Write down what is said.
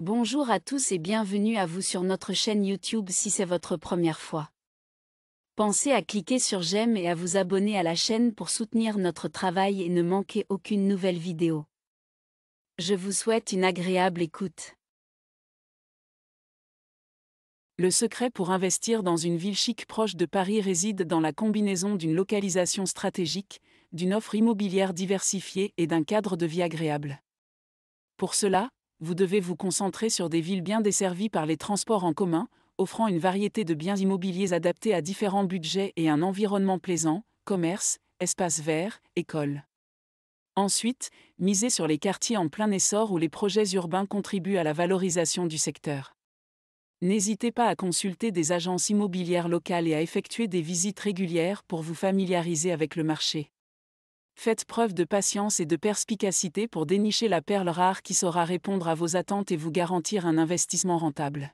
Bonjour à tous et bienvenue à vous sur notre chaîne YouTube si c'est votre première fois. Pensez à cliquer sur j'aime et à vous abonner à la chaîne pour soutenir notre travail et ne manquer aucune nouvelle vidéo. Je vous souhaite une agréable écoute. Le secret pour investir dans une ville chic proche de Paris réside dans la combinaison d'une localisation stratégique, d'une offre immobilière diversifiée et d'un cadre de vie agréable. Pour cela, vous devez vous concentrer sur des villes bien desservies par les transports en commun, offrant une variété de biens immobiliers adaptés à différents budgets et un environnement plaisant, commerce, espaces verts, écoles. Ensuite, misez sur les quartiers en plein essor où les projets urbains contribuent à la valorisation du secteur. N'hésitez pas à consulter des agences immobilières locales et à effectuer des visites régulières pour vous familiariser avec le marché faites preuve de patience et de perspicacité pour dénicher la perle rare qui saura répondre à vos attentes et vous garantir un investissement rentable.